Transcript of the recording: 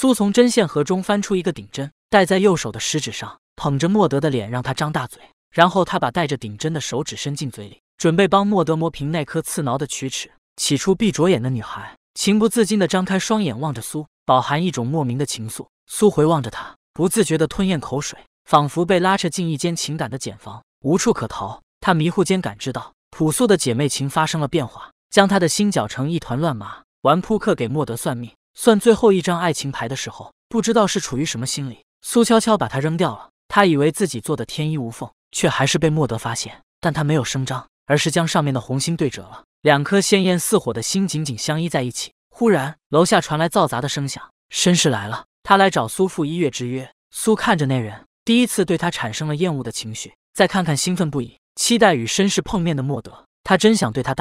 苏从针线盒中翻出一个顶针，戴在右手的食指上，捧着莫德的脸，让他张大嘴，然后他把带着顶针的手指伸进嘴里，准备帮莫德磨平那颗刺挠的龋齿。起初闭着眼的女孩情不自禁地张开双眼望着苏，饱含一种莫名的情愫。苏回望着她，不自觉地吞咽口水，仿佛被拉扯进一间情感的茧房，无处可逃。她迷糊间感知到，朴素的姐妹情发生了变化，将他的心搅成一团乱麻。玩扑克给莫德算命。算最后一张爱情牌的时候，不知道是处于什么心理，苏悄悄把它扔掉了。他以为自己做的天衣无缝，却还是被莫德发现。但他没有声张，而是将上面的红心对折了，两颗鲜艳似火的心紧紧相依在一起。忽然，楼下传来嘈杂的声响，绅士来了，他来找苏父一月之约。苏看着那人，第一次对他产生了厌恶的情绪。再看看兴奋不已、期待与绅士碰面的莫德，他真想对他大。